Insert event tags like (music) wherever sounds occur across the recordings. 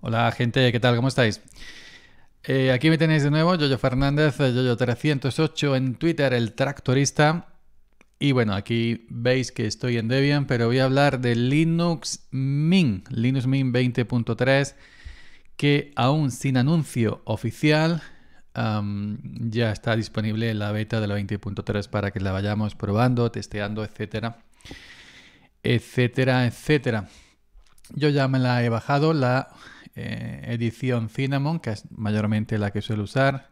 Hola gente, ¿qué tal? ¿Cómo estáis? Eh, aquí me tenéis de nuevo, Yoyo Fernández, eh, Yoyo308 en Twitter, el tractorista. Y bueno, aquí veis que estoy en Debian, pero voy a hablar de Linux Mint, Linux Mint 20.3, que aún sin anuncio oficial ya está disponible en la beta de la 20.3 para que la vayamos probando, testeando, etcétera, etcétera, etcétera. Yo ya me la he bajado, la eh, edición Cinnamon, que es mayormente la que suelo usar.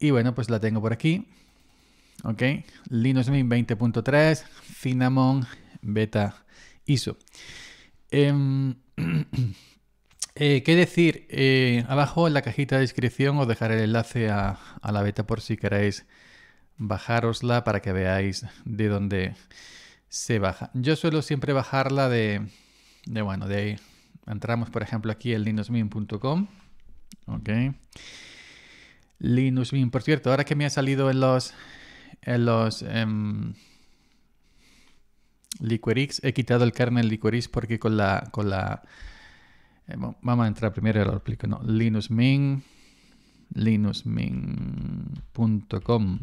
Y bueno, pues la tengo por aquí. ¿Ok? Linux Mint 20.3, Cinnamon Beta ISO. Em, (clears throat) eh, ¿Qué decir? Eh, abajo en la cajita de descripción os dejaré el enlace a, la beta por si queréis bajarosla para que veáis de dónde se baja. Yo suelo siempre bajarla de, de bueno, de entramos, por ejemplo, aquí en linuxmin.com. Ok. LinuxMin, por cierto, ahora que me ha salido en los, en los em, Liquorix, he quitado el kernel Liquorix porque con la, con la, eh, vamos a entrar primero y lo explico, ¿no? LinuxMin, linuxmin.com.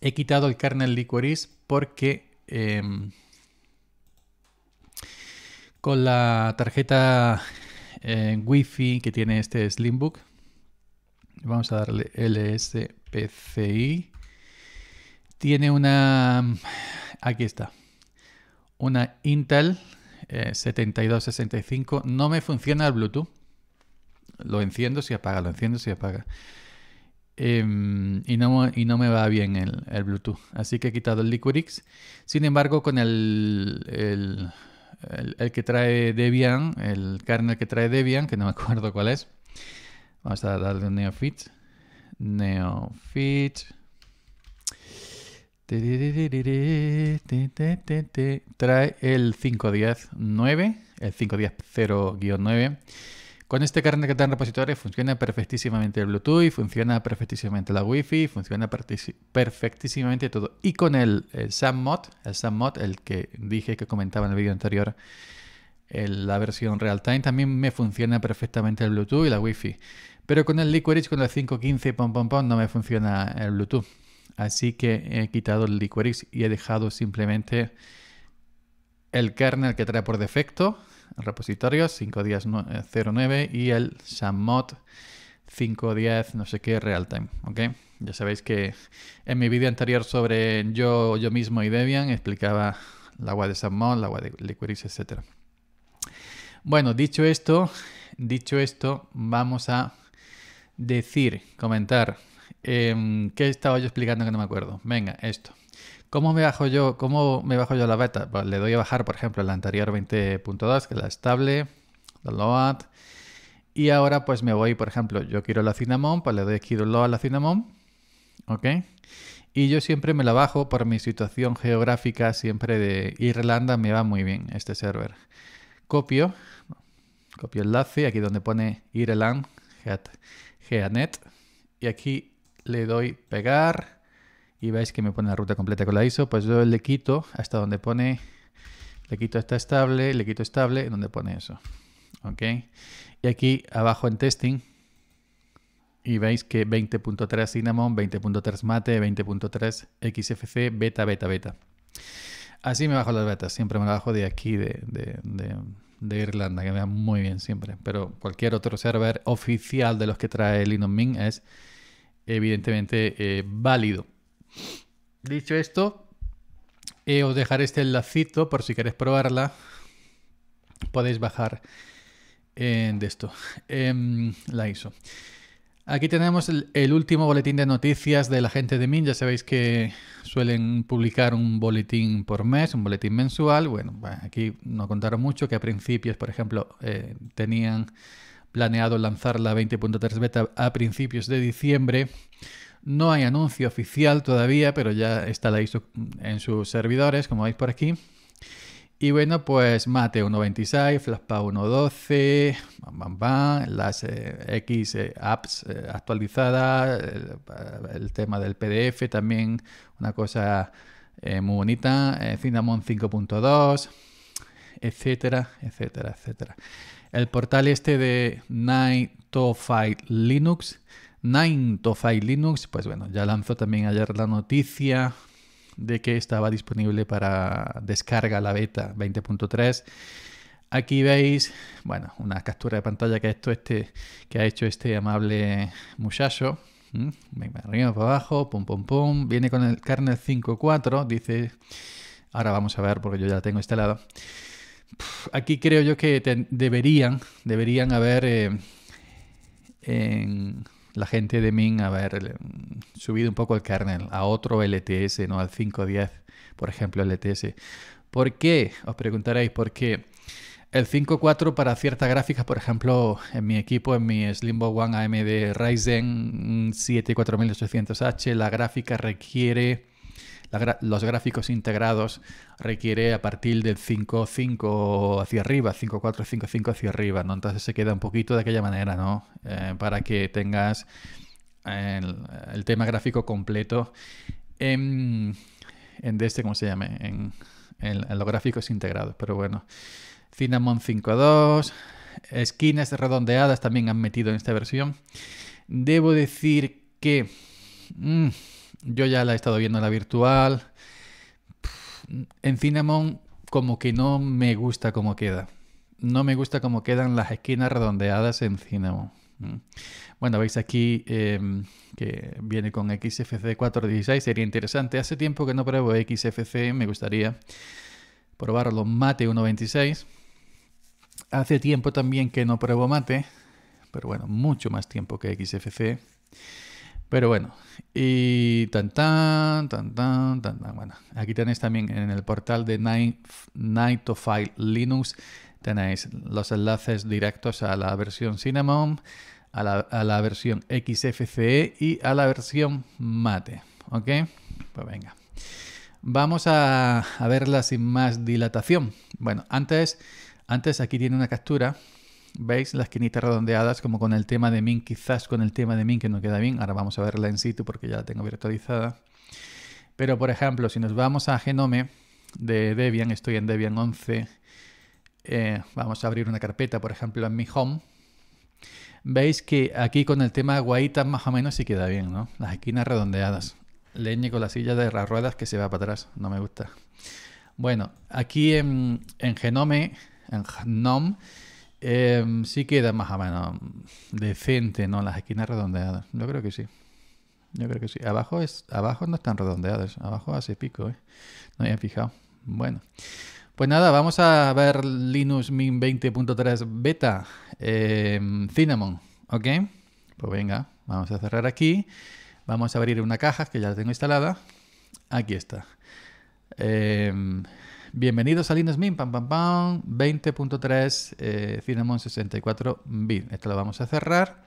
He quitado el kernel Liquorix porque... Em, con la tarjeta eh, Wi-Fi que tiene este Slimbook. Vamos a darle LSPCI. Tiene una... Aquí está. Una Intel 7265. Eh, no me funciona el Bluetooth. Lo enciendo, si apaga, lo enciendo, si apaga. Em, y, no, no me va bien el, Bluetooth. Así que he quitado el Liquidix. Sin embargo, con el el, que trae Debian, el kernel que trae Debian, que no me (laughs) acuerdo cuál es. Vamos a darle un neofit. Neofit. Trae el 510.9, el 510.0-9 con este kernel que está en repositorio funciona perfectísimamente el Bluetooth, funciona perfectísimamente la Wi-Fi, funciona perfectísimamente todo. Y con el, SAMMOD, el SAMMOD, el que dije que comentaba en el vídeo anterior, la versión real-time, también me funciona perfectamente el Bluetooth y la Wi-Fi. Pero con el Liquorix con el 515, pom, pom, pom, no me funciona el Bluetooth. Así que he quitado el Liquorix y he dejado simplemente el kernel que trae por defecto, repositorios, 5.10.09 eh, y el Samot 5.10 no sé qué real-time, ¿ok? Ya sabéis que en mi vídeo anterior sobre yo, yo mismo y Debian explicaba la agua de Samot, la agua de Liquiris, etc. Bueno, dicho esto, dicho esto, vamos a decir, comentar, eh, ¿qué estaba yo explicando que no me acuerdo? Venga, esto. ¿Cómo me bajo yo? ¿Cómo me bajo yo la beta? Pues le doy a bajar, por ejemplo, la anterior 20.2, que es la estable, download. Y ahora pues me voy, por ejemplo, yo quiero la cinnamon, pues le doy aquí download a la cinnamon. ¿Ok? Y yo siempre me la bajo por mi situación geográfica, siempre de Irlanda me va muy bien este server. Copio, copio el enlace, aquí donde pone Ireland, Geanet. E y aquí le doy pegar y veis que me pone la ruta completa con la ISO, pues yo le quito hasta donde pone, le quito esta estable, le quito estable, donde pone eso. ¿Ok? Y aquí abajo en testing, y veis que 20.3 Cinnamon, 20.3 Mate, 20.3 XFC, beta, beta, beta. Así me bajo las betas, siempre me bajo de aquí, de, Irlanda, que me va muy bien siempre. Pero cualquier otro server oficial de los que trae Linux Mint es evidentemente eh, válido. Dicho esto, eh, os dejaré este enlacito por si queréis probarla. Podéis bajar en eh, de esto, em, la ISO. Aquí tenemos el, último boletín de noticias de la gente de Min. Ya sabéis que suelen publicar un boletín por mes, un boletín mensual. Bueno, aquí no contaron mucho, que a principios, por ejemplo, eh, tenían planeado lanzar la 20.3 beta a principios de diciembre. No hay anuncio oficial todavía, pero ya está la ISO en sus servidores, como veis por aquí. Y bueno, pues Mate 1.26, Flaspa 1.12, bam, bam, las eh, X eh, apps eh, actualizadas, el, tema del PDF también, una cosa muy bonita, Cinnamon 5.2, etcétera, etcétera, etcétera. El portal este de Night to Fight Linux 9 to Linux, pues bueno, ya lanzó también ayer la noticia de que estaba disponible para descarga la beta 20.3. Aquí veis, bueno, una captura de pantalla que, esto, este, que ha hecho este amable muchacho. ¿Mm? Arriba para abajo, pum pum pum. Viene con el kernel 5.4, dice. Ahora vamos a ver porque yo ya tengo tengo lado Aquí creo yo que deberían, deberían haber eh, en la gente de Min haber mm, subido un poco el kernel a otro LTS, no al 5.10, por ejemplo, LTS. ¿Por qué? Os preguntaréis por qué. El 5.4 para ciertas gráficas, por ejemplo, en mi equipo, en mi Slimbo One AMD Ryzen 7 4800H, la gráfica requiere los gráficos integrados requiere a partir del 5.5 hacia arriba, 5.4, 5.5 hacia arriba, ¿no? Entonces se queda un poquito de aquella manera, ¿no? Eh, para que tengas el, tema gráfico completo en, en de este, ¿cómo se llame En, en, los gráficos integrados, pero bueno. Cinnamon 5.2, esquinas redondeadas también han metido en esta versión. Debo decir que... Mm, yo ya la he estado viendo en la virtual. En Cinnamon como que no me gusta cómo queda. No me gusta cómo quedan las esquinas redondeadas en Cinnamon. Mm. Bueno, veis aquí em, que viene con XFC 416, sería interesante. Hace tiempo que no pruebo XFC, me gustaría probarlo Mate 1.26. Hace tiempo también que no pruebo Mate, pero bueno, mucho más tiempo que XFC. Pero bueno, y tan tan, tan tan, tan tan. Bueno, aquí tenéis también en el portal de Night of File Linux, tenéis los enlaces directos a la versión Cinnamon, a la, versión XFCE y a la versión Mate. ¿Ok? Pues venga. Vamos a, a verla sin más dilatación. Bueno, antes, antes aquí tiene una captura ¿Veis? Las esquinitas redondeadas, como con el tema de min, quizás con el tema de min que no queda bien. Ahora vamos a verla en situ porque ya la tengo virtualizada. Pero, por ejemplo, si nos vamos a Genome de Debian, estoy en Debian 11, eh, vamos a abrir una carpeta, por ejemplo, en mi home. Veis que aquí con el tema de guaitas más o menos sí queda bien, ¿no? Las esquinas redondeadas. Leñe con la silla de las ruedas que se va para atrás, no me gusta. Bueno, aquí en, en Genome, en Gnome, si em, sí queda más o menos decente, ¿no? Las esquinas redondeadas. Yo creo que sí. Yo creo que sí. Abajo, es, abajo no están redondeadas. Abajo hace pico, ¿eh? No había fijado. Bueno. Pues nada, vamos a ver Linux Mint 20.3 beta em, Cinnamon. ¿Ok? Pues venga, vamos a cerrar aquí. Vamos a abrir una caja que ya la tengo instalada. Aquí está. Em, Bienvenidos a Linux Mint, pam, pam, pam, 20.3 eh, Cinnamon 64 bit. Esto lo vamos a cerrar.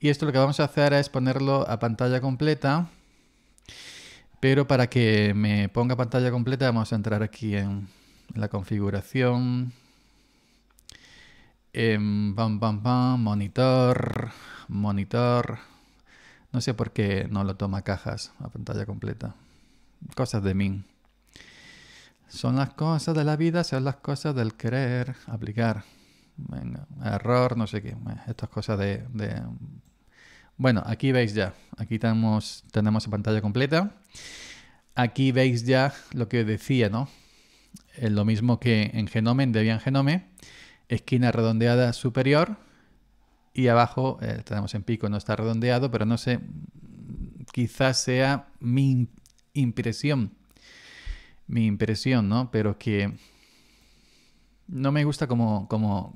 Y esto lo que vamos a hacer es ponerlo a pantalla completa. Pero para que me ponga pantalla completa vamos a entrar aquí en la configuración. En em, pam, pam, pam, monitor, monitor. No sé por qué no lo toma cajas a pantalla completa. Cosas de Mint. Son las cosas de la vida, son las cosas del querer, aplicar. Venga, error, no sé qué. estas cosas de, Bueno, aquí veis ya. Aquí tenemos, tenemos la pantalla completa. Aquí veis ya lo que decía, ¿no? Eh, lo mismo que en Genome, en Debian Genome. Esquina redondeada superior. Y abajo, eh, tenemos en pico, no está redondeado, pero no sé. Quizás sea mi impresión mi impresión, ¿no? Pero que no me gusta como, como,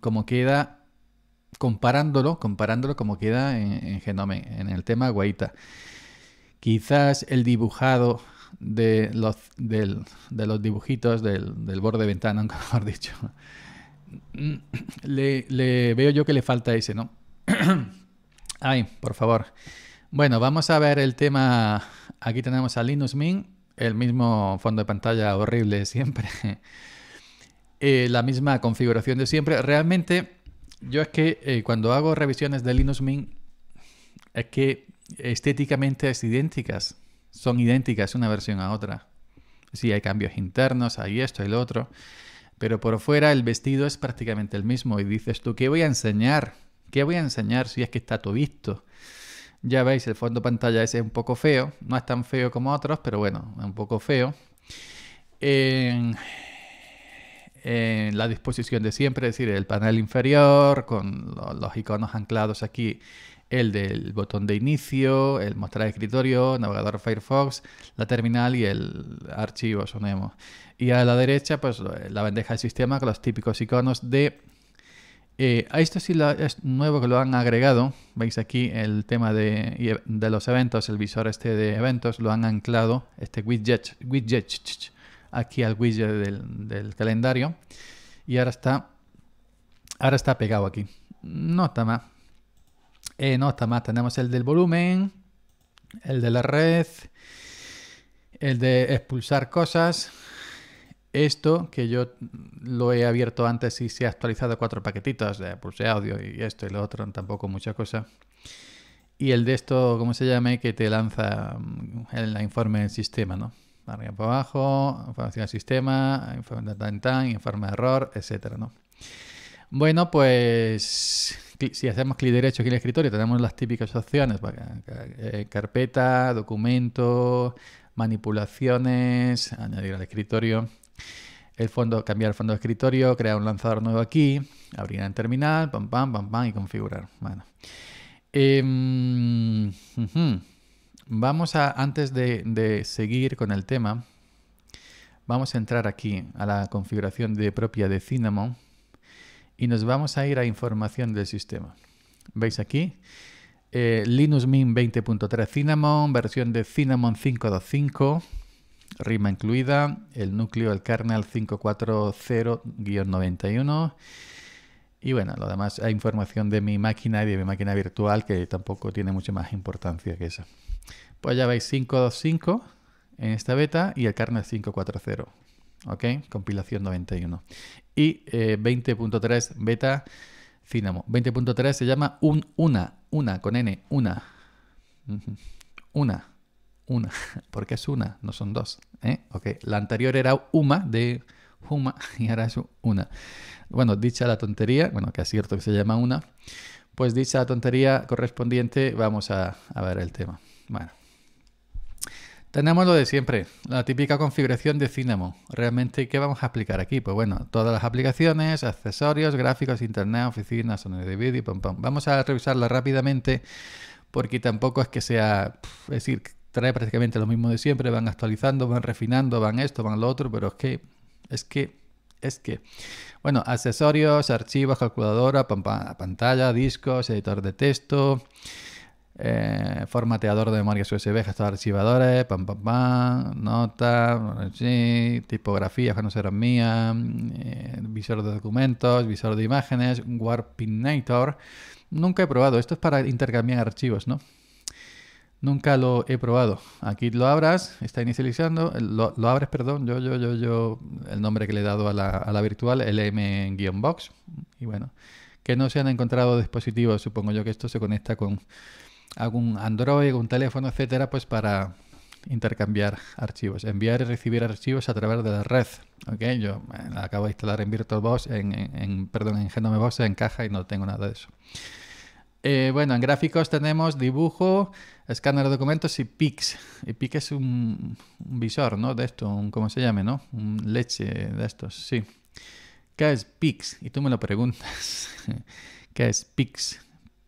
como queda comparándolo, comparándolo como queda en, Genome, en el tema Guaita. Quizás el dibujado de los, de los dibujitos del, del borde de ventana, (laughs) mejor dicho, le, veo yo que le falta ese, ¿no? (clears throat) Ay, por favor. Bueno, vamos a ver el tema. Aquí tenemos a Linux Mint el mismo fondo de pantalla horrible siempre, (laughs) eh, la misma configuración de siempre. Realmente, yo es que eh, cuando hago revisiones de Linux Mint, es que estéticamente es idénticas, son idénticas una versión a otra. Sí, hay cambios internos, hay esto y lo otro, pero por fuera el vestido es prácticamente el mismo y dices tú, ¿qué voy a enseñar? ¿Qué voy a enseñar si es que está todo visto? Ya veis, el fondo pantalla ese es un poco feo. No es tan feo como otros, pero bueno, es un poco feo. En, la disposición de siempre, es decir, el panel inferior con los iconos anclados aquí el del botón de inicio, el mostrar escritorio, navegador Firefox, la terminal y el archivo Sonemos. Y a la derecha, pues la bandeja del sistema con los típicos iconos de eh, a esto sí es nuevo que lo han agregado. Veis aquí el tema e, de, los eventos, el visor este de eventos, lo han anclado, este widget, widget aquí al widget del, calendario. Y ahora está, ahora está pegado aquí. No está más. Eh, no está más. Tenemos el del volumen, el de la red, el de expulsar cosas, esto que yo lo he abierto antes y se ha actualizado cuatro paquetitos de pulse audio y esto y lo otro, tampoco mucha cosa. Y el de esto, ¿cómo se llame? Que te lanza mm, el informe del sistema, ¿no? Arriba para abajo, información del sistema, informe de tan, tan, informe de error, etcétera, ¿no? Bueno, pues si hacemos clic derecho aquí en el escritorio, tenemos las típicas opciones: eh, carpeta, documento, manipulaciones, añadir al escritorio, el fondo, cambiar el fondo de escritorio, crear un lanzador nuevo aquí, abrir en terminal, pam, pam, pam, pam y configurar. Em, vamos a, antes de, seguir con el tema, vamos a entrar aquí a la configuración de propia de Cinnamon y nos vamos a ir a información del sistema. ¿Veis aquí? Eh, Linux Mint 20.3 Cinnamon, versión de Cinnamon 525 rima incluida, el núcleo, el kernel 540-91. Y bueno, lo demás hay información de mi máquina y de mi máquina virtual que tampoco tiene mucha más importancia que esa. Pues ya veis 525 en esta beta y el kernel 540. ¿Ok? Compilación 91. Y 20.3 eh, beta Cinnamon. 20.3 se llama un, una, una con N, una. Una una, (laughs) porque es una, no son dos. ¿eh? Okay. La anterior era Uma de Huma (laughs) y ahora es una. Bueno, dicha la tontería, bueno, que es cierto que se llama una, pues dicha la tontería correspondiente, vamos a, ver el tema. Bueno. Tenemos lo de siempre, la típica configuración de Cinemo. Realmente, ¿qué vamos a aplicar aquí? Pues bueno, todas las aplicaciones, accesorios, gráficos, internet, oficinas, sonido de vídeo, pom pom. Vamos a revisarla rápidamente porque tampoco es que sea, es decir, prácticamente lo mismo de siempre, van actualizando, van refinando, van esto, van lo otro, pero es que, es que, es que, bueno, accesorios, archivos, calculadora, pantalla, discos, editor de texto, eh, formateador de memorias USB, gestor de archivadores, pam, pam, pam, nota, sí, no mía, eh, visor de documentos, visor de imágenes, Warpinator. Nunca he probado, esto es para intercambiar archivos, ¿no? Nunca lo he probado. Aquí lo abras, está inicializando, lo, abres, perdón, yo, yo, yo, yo, el nombre que le he dado a la, a la virtual, lm-box. Y bueno, que no se han encontrado dispositivos, supongo yo que esto se conecta con algún Android, un teléfono, etcétera, pues para intercambiar archivos, enviar y recibir archivos a través de la red. ¿ok? Yo eh, acabo de instalar en VirtualBox, en, en, perdón, en GenomeBox, en caja y no tengo nada de eso. Eh, bueno, en gráficos tenemos dibujo, escáner de documentos y PIX. Y PIX es un, visor, ¿no? De esto, ¿cómo se llame, no? Un leche de estos, sí. ¿Qué es PIX? Y tú me lo preguntas. (laughs) ¿Qué es PIX?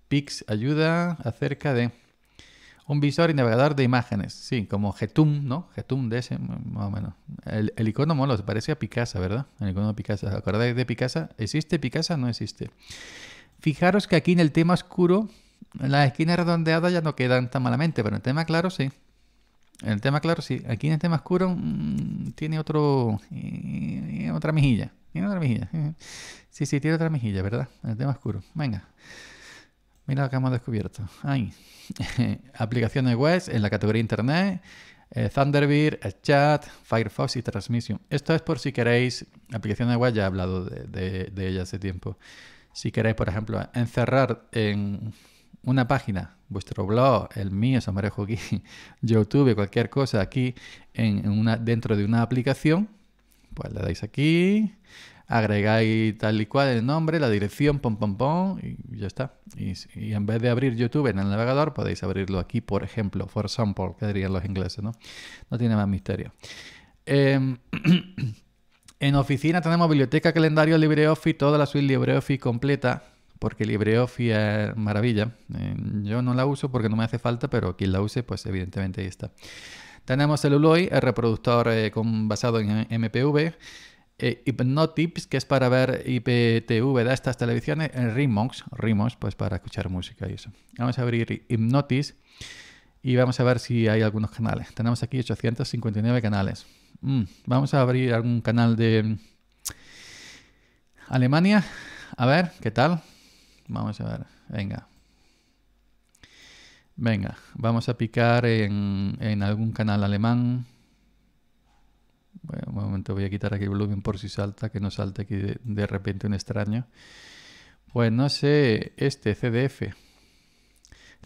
PIX ayuda acerca de un visor y navegador de imágenes. Sí, como Getum, ¿no? Getum de ese, más o menos. El, icono, icono se parece a Picasa, ¿verdad? El icono de Picasa. acordáis de Picasa? ¿Existe Picasa? No existe. Fijaros que aquí en el tema oscuro, las esquinas redondeadas ya no quedan tan malamente, pero en el tema claro sí. En el tema claro sí. Aquí en el tema oscuro mm, tiene otro... Eh, otra mejilla. Tiene otra mejilla. (laughs) Sí, sí, tiene otra mejilla, ¿verdad? En el tema oscuro. Venga. Mira lo que hemos descubierto. Ahí. (laughs) Aplicaciones web en la categoría Internet. Eh, Thunderbird, chat, Firefox y Transmission. Esto es por si queréis. Aplicaciones web ya he hablado de, de ella hace tiempo. Si queréis, por ejemplo, encerrar en una página, vuestro blog, el mío, Samarejo aquí, (laughs) YouTube, cualquier cosa aquí en una, dentro de una aplicación, pues le dais aquí, agregáis tal y cual el nombre, la dirección, pom, pom, pom, y ya está. Y, en vez de abrir YouTube en el navegador, podéis abrirlo aquí, por ejemplo, for example, que dirían los ingleses, ¿no? No tiene más misterio. Em, (clears throat) En oficina tenemos biblioteca, calendario, LibreOffice, toda la suite LibreOffice completa, porque LibreOffice es maravilla. Eh, yo no la uso porque no me hace falta, pero quien la use, pues evidentemente ahí está. Tenemos el ULOY, el reproductor eh, con, basado en MPV. Eh, Hypnotips, que es para ver IPTV de estas televisiones. Eh, Remox, Remox pues para escuchar música y eso. Vamos a abrir Hypnotis y vamos a ver si hay algunos canales. Tenemos aquí 859 canales. Mm, vamos a abrir algún canal de mm, Alemania. A ver, ¿qué tal? Vamos a ver, venga. Venga, vamos a picar en, en algún canal alemán. un momento, voy a quitar aquí el volumen por si salta, que no salte aquí de, de repente un extraño. Pues no sé, este, CDF.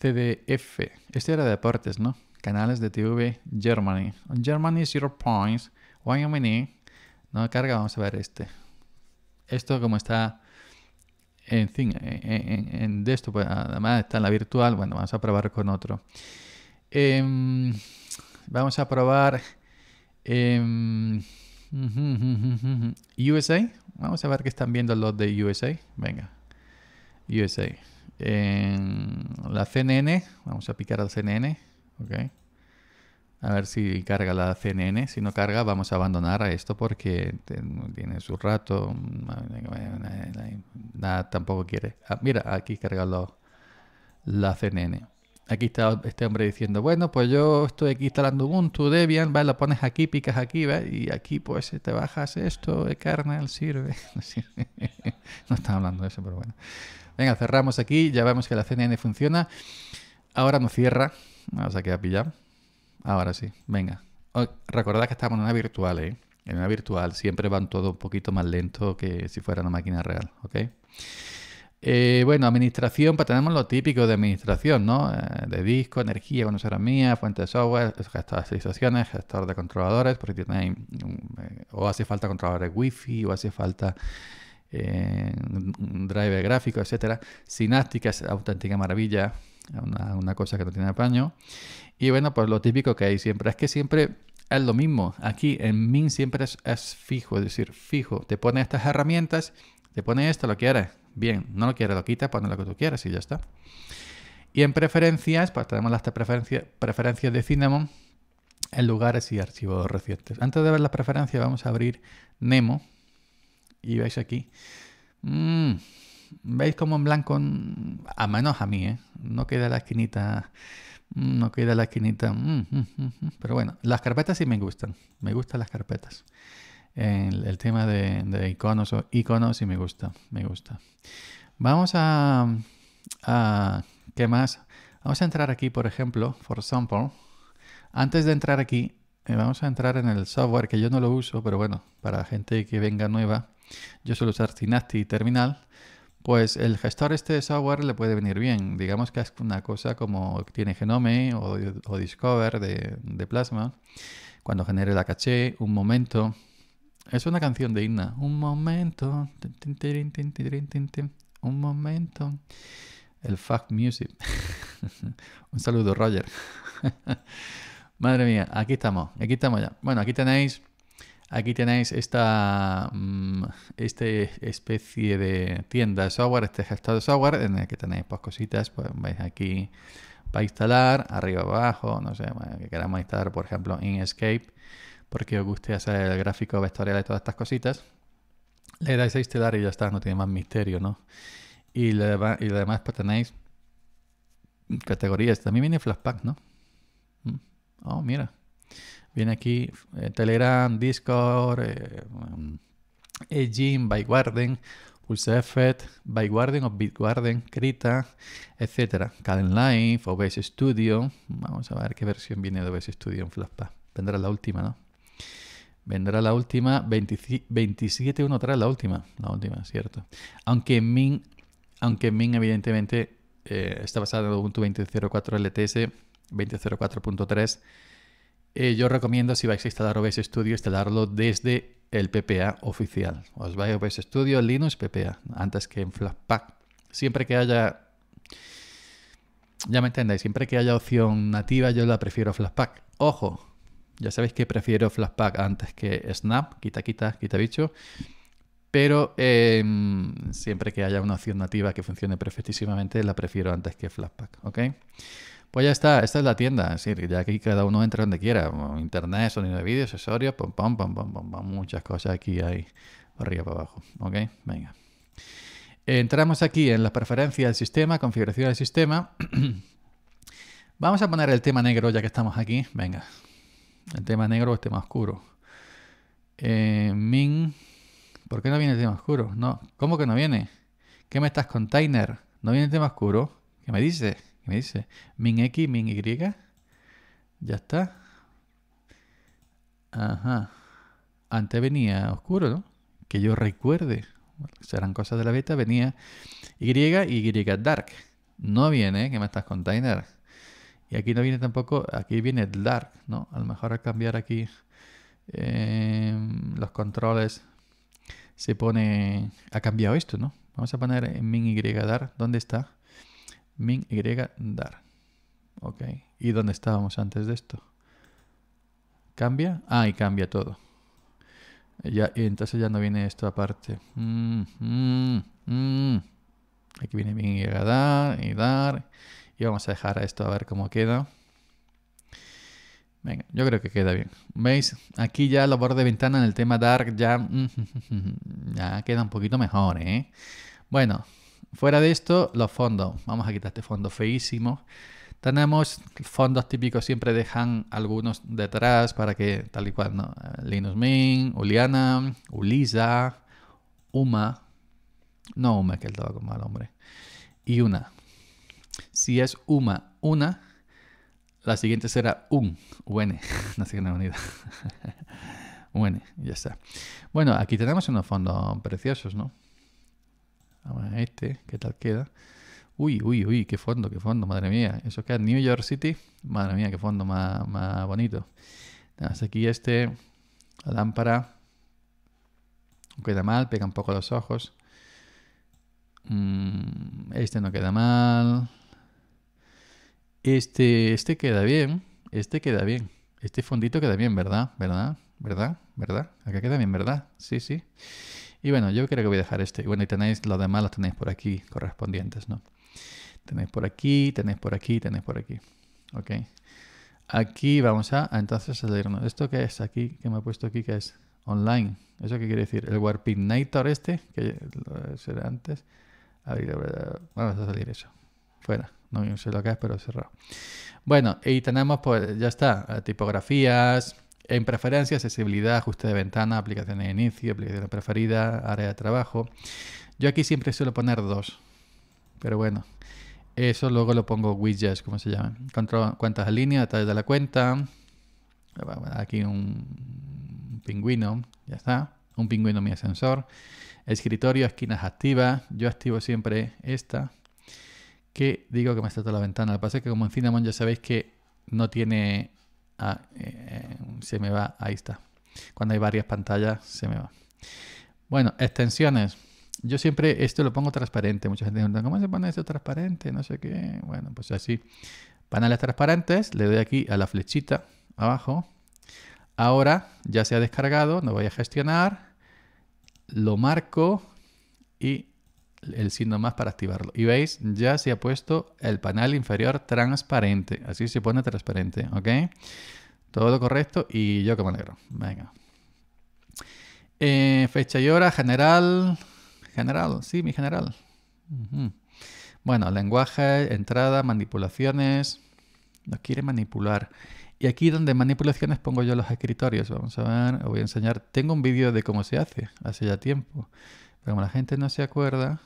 CDF. Este era de deportes, ¿no? canales de TV Germany. Germany Zero points, Wyoming. No carga, vamos a ver este. Esto como está en fin, en, en, de esto, pues, además está en la virtual, bueno, vamos a probar con otro. Em, vamos a probar em, USA. (laughs) Vamos a ver qué están viendo los de USA. Venga, USA. la CNN, vamos a picar al CNN. A ver si carga la CNN. Si no carga, vamos a abandonar a esto porque tiene su rato. Nada, tampoco quiere. Ah, mira, aquí carga la CNN. Aquí está este hombre diciendo, bueno, pues yo estoy aquí instalando Ubuntu, Debian, Lo pones aquí, picas aquí, ¿ves? Y aquí pues te bajas esto, de eh, kernel sirve. (laughs) no (laughs) está hablando de eso, pero bueno. Venga, cerramos aquí, ya vemos que la CNN funciona. Ahora nos cierra vamos a quedar pillado. Ahora sí, venga. Oh, recordad que estamos en una virtual, ¿eh? En una virtual siempre van todo un poquito más lento que si fuera una máquina real, ¿ok? Eh, bueno, administración, pues tenemos lo típico de administración, ¿no? Eh, de disco, energía, bueno, mía, fuente de software, de gestualizaciones, gestor de controladores, porque tiene, eh, o hace falta controladores wifi, o hace falta un driver gráfico, etcétera. sinástica es auténtica maravilla, una, cosa que no tiene paño. Y bueno, pues lo típico que hay siempre es que siempre es lo mismo. Aquí en min siempre es, fijo, es decir, fijo. Te pone estas herramientas, te pone esto, lo quieres. Bien, no lo quieres, lo quita, pone lo que tú quieras y ya está. Y en preferencias, pues tenemos las preferencias, preferencias de Cinnamon en lugares y archivos recientes. Antes de ver las preferencias, vamos a abrir Nemo. Y veis aquí. Mm. ¿Veis como en blanco, mm, a menos a mí, ¿eh? no queda la esquinita, mm, no queda la esquinita, mm, pero bueno, las carpetas sí me gustan, me gustan las carpetas. El, el tema de, iconos o iconos sí me gusta, me gusta. Vamos a, ¿qué más? Vamos a entrar aquí, por ejemplo, for example, antes de entrar aquí, eh, vamos a entrar en el software que yo no lo uso, pero bueno, para gente que venga nueva, yo suelo usar y Terminal. Pues el gestor este de software le puede venir bien. Digamos que es una cosa como tiene Genome o, Discover de, de, Plasma. Cuando genere la caché, un momento. Es una canción de Inna. Un momento. Un momento. El Fuck Music. (laughs) un saludo, Roger. (laughs) Madre mía, aquí estamos. Aquí estamos ya. Bueno, aquí tenéis Aquí tenéis esta mm, este especie de tienda de software, este gestor de software, en el que tenéis pues, cositas, pues veis aquí para instalar, arriba, abajo, no sé, que queramos instalar, por ejemplo, Inkscape, porque os guste hacer el gráfico vectorial y todas estas cositas, le dais a instalar y ya está, no tiene más misterio, ¿no? Y además pues tenéis categorías. También viene Flashpack, ¿no? Mm. Oh, mira. Viene aquí eh, Telegram, Discord, eh, mm, Egin, eh, ByGuarden, Effect, ByGuarden o BitGuarden, Krita, etc. Live, OBS Studio. Vamos a ver qué versión viene de OBS Studio en Flatpak. Vendrá la última, ¿no? Vendrá la última, 27.1.3, la última, la última, cierto. Aunque Min, aunque Min evidentemente eh, está basada en Ubuntu 20.04 LTS, 20.04.3 eh, yo recomiendo si vais a instalar OBS Studio, instalarlo desde el PPA oficial. Os vais a OBS Studio, Linux, PPA, antes que en Flatpak. Siempre que haya... Ya me entendéis, siempre que haya opción nativa yo la prefiero Flatpak. Ojo, ya sabéis que prefiero Flatpak antes que Snap, quita, quita, quita bicho. Pero em, siempre que haya una opción nativa que funcione perfectísimamente, la prefiero antes que Flatpak, ¿ok? Pues ya está, esta es la tienda, es ya aquí cada uno entra donde quiera, internet, sonido de vídeo, accesorios, muchas cosas aquí hay, arriba, para abajo, ¿ok? Venga. Entramos aquí en las preferencias del sistema, configuración del sistema. (clears throat) Vamos a poner el tema negro ya que estamos aquí, venga. El tema negro o el tema oscuro. Eh, min, ¿por qué no viene el tema oscuro? No, ¿cómo que no viene? ¿Qué me estás container? ¿No viene el tema oscuro? ¿Qué me dices? me dice min x, min y. Ya está. Ajá. Antes venía oscuro, ¿no? Que yo recuerde. serán cosas de la beta. Venía y y dark. No viene, ¿eh? que me estás container. Y aquí no viene tampoco, aquí viene dark, ¿no? A lo mejor al cambiar aquí em, los controles se pone, ha cambiado esto, ¿no? Vamos a poner en min y dark, ¿dónde está? min y dar. Ok. ¿Y dónde estábamos antes de esto? ¿Cambia? Ah, y cambia todo. Ya, y entonces ya no viene esto aparte. Mm, mm, mm. Aquí viene min y dar y dar. Y vamos a dejar a esto a ver cómo queda. Venga, yo creo que queda bien. ¿Veis? Aquí ya la borde de ventana en el tema dark ya, (laughs) ya queda un poquito mejor, ¿eh? Bueno, Fuera de esto, los fondos. Vamos a quitar este fondo feísimo. Tenemos fondos típicos, siempre dejan algunos detrás para que tal y cual, ¿no? Eh, Linus Mint, Uliana, Ulisa, Uma. No Uma, que el estaba con mal hombre. Y una. Si es Uma, una, la siguiente será un, UN, (laughs) Naciones Unidas. (laughs) UN, ya está. Bueno, aquí tenemos unos fondos preciosos, ¿no? este, ¿qué tal queda? Uy, uy, uy, qué fondo, qué fondo, madre mía. Eso queda New York City. Madre mía, qué fondo más, más bonito. Hasta aquí este, la lámpara. No queda mal, pega un poco los ojos. Mm, este no queda mal. Este, este queda bien. Este queda bien. Este fondito queda bien, ¿verdad? ¿Verdad? ¿Verdad? ¿Verdad? Acá queda bien, ¿verdad? Sí, sí. Y bueno, yo creo que voy a dejar este. Y bueno, y tenéis, los demás los tenéis por aquí correspondientes, ¿no? Tenéis por aquí, tenéis por aquí, tenéis por aquí. ¿Ok? Aquí vamos a, entonces, salirnos. ¿Esto qué es aquí? que me he puesto aquí? que es? Online. ¿Eso qué quiere decir? El Warpinator este, que será antes. Vamos a salir eso. Fuera. No sé lo que es, pero cerrado. Bueno, y tenemos, pues, ya está. Eh, tipografías, en preferencia, accesibilidad, ajuste de ventana, aplicaciones de inicio, aplicaciones preferida, área de trabajo. Yo aquí siempre suelo poner dos, pero bueno, eso luego lo pongo widgets, como se llama. Control, cuántas líneas, detalles de la cuenta. Aquí un pingüino, ya está. Un pingüino mi ascensor. Escritorio, esquinas activas. Yo activo siempre esta. Que digo que me está toda la ventana. Lo que pasa es que como en Cinnamon ya sabéis que no tiene Ah, eh, eh, se me va, ahí está. Cuando hay varias pantallas, se me va. Bueno, extensiones. Yo siempre esto lo pongo transparente. Mucha gente pregunta, ¿cómo se pone esto transparente? No sé qué. Bueno, pues así. Paneles transparentes, le doy aquí a la flechita abajo. Ahora ya se ha descargado, no voy a gestionar. Lo marco y el signo más para activarlo. Y veis, ya se ha puesto el panel inferior transparente. Así se pone transparente, ¿ok? Todo correcto y yo que me alegro. Venga. Eh, fecha y hora, general. General, sí, mi general. Bueno, lenguaje, entrada, manipulaciones. Nos quiere manipular. Y aquí donde manipulaciones pongo yo los escritorios. Vamos a ver, os voy a enseñar. Tengo un vídeo de cómo se hace, hace ya tiempo. Pero como la gente no se acuerda,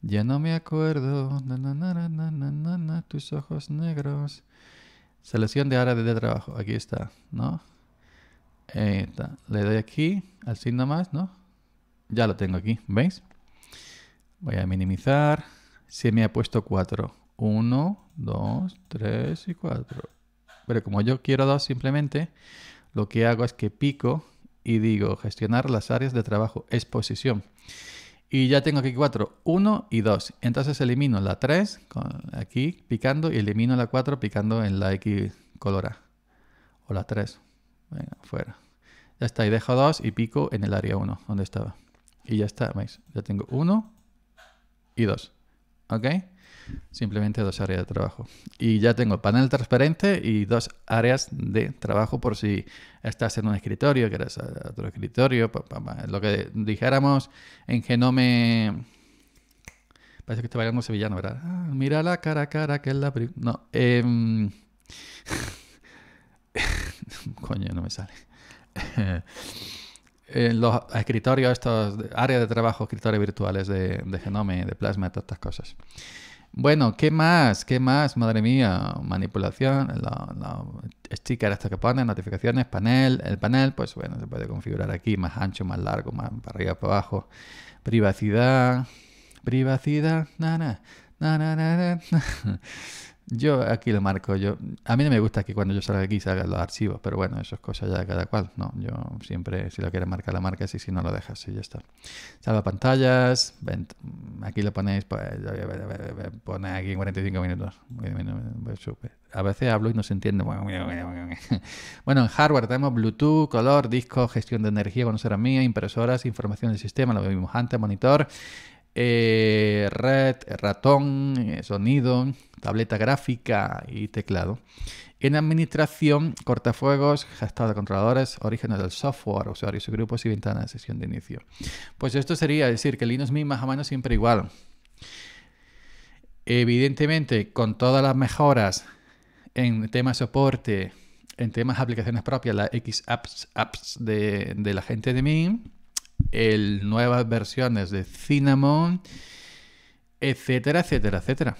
ya no me acuerdo. tus ojos negros. Selección de áreas de trabajo. Aquí está, ¿no? Le doy aquí al signo más, ¿no? Ya lo tengo aquí, ¿veis? Voy a minimizar. Se me ha puesto 4. 1, 2, 3 y 4. Pero como yo quiero dos simplemente, lo que hago es que pico y digo gestionar las áreas de trabajo, exposición. Y ya tengo aquí 4, 1 y 2. Entonces elimino la 3 aquí picando y elimino la 4 picando en la X colora. O la 3. Venga, fuera. Ya está, y dejo 2 y pico en el área 1, donde estaba. Y ya está, veis. Ya tengo 1 y 2. ¿Ok? Simplemente dos áreas de trabajo. Y ya tengo panel transparente y dos áreas de trabajo por si estás en un escritorio, quieres eh, otro escritorio, lo que dijéramos en Genome... Parece que estoy bailando sevillano, ¿verdad? Ah, mira la cara, cara, que es la... No, em, (laughs) Coño, no me sale. (laughs) en eh, los escritorios, estos áreas de trabajo, escritorios virtuales de, de Genome, de Plasma, todas estas cosas. Bueno, ¿qué más? ¿Qué más? Madre mía, manipulación, la, la sticker que pone, notificaciones, panel, el panel, pues bueno, se puede configurar aquí, más ancho, más largo, más para arriba, para abajo. Privacidad, privacidad, nada, nada, nada, na. (laughs) Yo aquí lo marco. Yo, a mí no me gusta que cuando yo salga aquí salgan los archivos, pero bueno, eso es cosa ya de cada cual. No, yo siempre, si lo quieres marcar, la marcas y si no lo dejas, y ya está. Salva pantallas. aquí lo ponéis, pues pone aquí en 45 minutos. A veces hablo y no se entiende. (laughs) Bueno, en hardware tenemos Bluetooth, color, disco, gestión de energía a mí, impresoras, información del sistema, lo vimos antes, monitor. Eh, red, ratón, eh, sonido, tableta gráfica y teclado. En administración, cortafuegos, gestado de controladores, orígenes del software, usuarios y grupos y ventanas de sesión de inicio. Pues esto sería decir que Linux Mint más o menos siempre igual. Evidentemente, con todas las mejoras en temas de soporte, en temas de aplicaciones propias, la X apps, apps de, la gente de Mint, el, nuevas versiones de Cinnamon, etcétera, etcétera, etcétera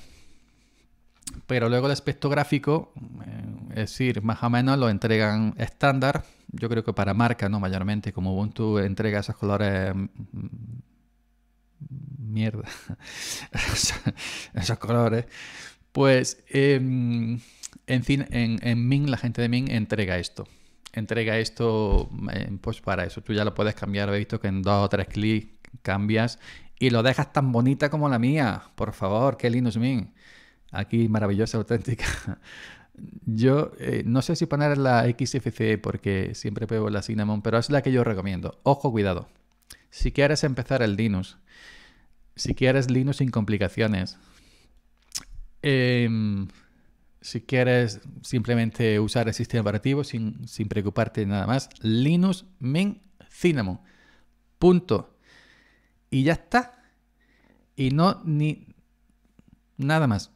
pero luego el aspecto gráfico, eh, es decir, más o menos lo entregan estándar, yo creo que para marca, ¿no? Mayormente, como Ubuntu entrega esos colores mm, mm, mierda, (laughs) esos colores, pues em, en, fin, en, en la gente de Ming entrega esto. Entrega esto em, pues para eso. Tú ya lo puedes cambiar. He visto que en dos o tres clics cambias y lo dejas tan bonita como la mía. Por favor, que Linux Ming aquí maravillosa, auténtica. (laughs) Yo eh, no sé si poner la XFCE porque siempre pego la Cinnamon, pero es la que yo recomiendo. Ojo, cuidado. Si quieres empezar el Linux, si quieres Linux sin complicaciones, em, si quieres simplemente usar el sistema operativo sin, preocuparte de nada más, Linux Mint Cinnamon. Punto. Y ya está. Y no ni nada más.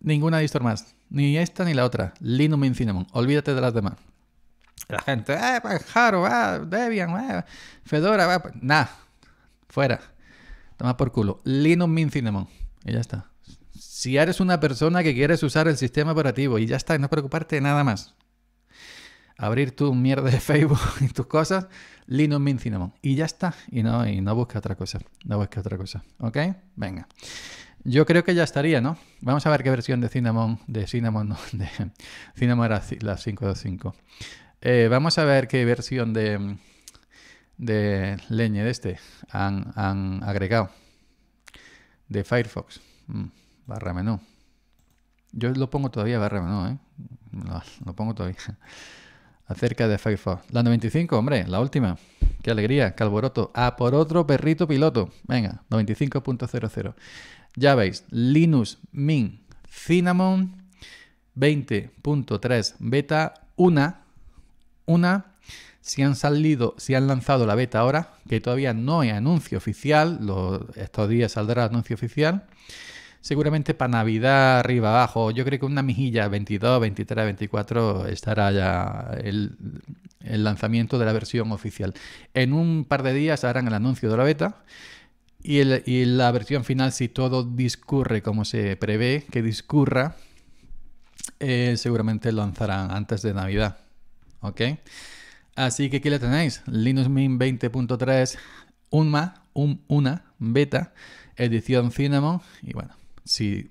Ninguna distor más. Ni esta ni la otra. Linux Mint Cinnamon. Olvídate de las demás. La gente, eh, pues, Jaro, eh, Debian, eh, Fedora, eh, nada. Fuera. Toma por culo. Linux Mint Cinnamon. Y ya está. Si eres una persona que quieres usar el sistema operativo y ya está, no preocuparte nada más. Abrir tu mierda de (laughs) Facebook y tus cosas, Linux Mint Cinnamon. Y ya está. Y no, y no busca otra cosa. No busca otra cosa. ¿Ok? Venga. Yo creo que ya estaría, ¿no? Vamos a ver qué versión de Cinnamon, de Cinnamon, de (laughs) Cinnamon era la 525. Eh, vamos a ver qué versión de, de leña de este han, agregado. De Firefox. Mm, barra menú. Yo lo pongo todavía barra menú, ¿eh? Lo, pongo todavía. (laughs) Acerca de Firefox. La 95, hombre, la última. Qué alegría, calvoroto. A por otro perrito piloto. Venga, 95.00. Ya veis, Linux Mint Cinnamon 20.3 beta, una, una, si han salido, si han lanzado la beta ahora, que todavía no hay anuncio oficial, estos días saldrá anuncio oficial, seguramente para Navidad arriba abajo, yo creo que una mijilla 22, 23, 24 estará ya el, el lanzamiento de la versión oficial. En un par de días harán el anuncio de la beta y, el, la versión final, si todo discurre como se prevé que discurra, eh, seguramente lanzarán antes de Navidad. ¿Ok? Así que aquí la tenéis, Linux Mint 20.3, UNMA, un, una, beta, edición Cinnamon. Y bueno, si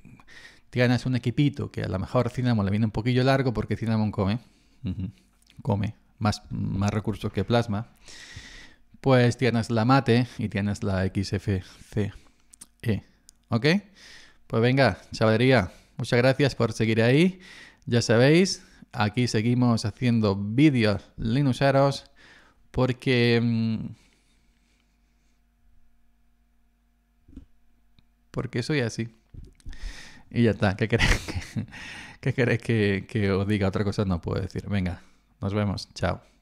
ganas un equipito que a lo mejor Cinnamon le viene un poquillo largo porque Cinnamon come, come más, más recursos que Plasma pues tienes la mate y tienes la XFCE. ¿Ok? Pues venga, chavalería, muchas gracias por seguir ahí. Ya sabéis, aquí seguimos haciendo vídeos linuxeros porque... Mm, porque soy así. Y ya está, ¿qué queréis, que, (laughs) qué que, que os diga? Otra cosa no puedo decir. Venga, nos vemos, chao.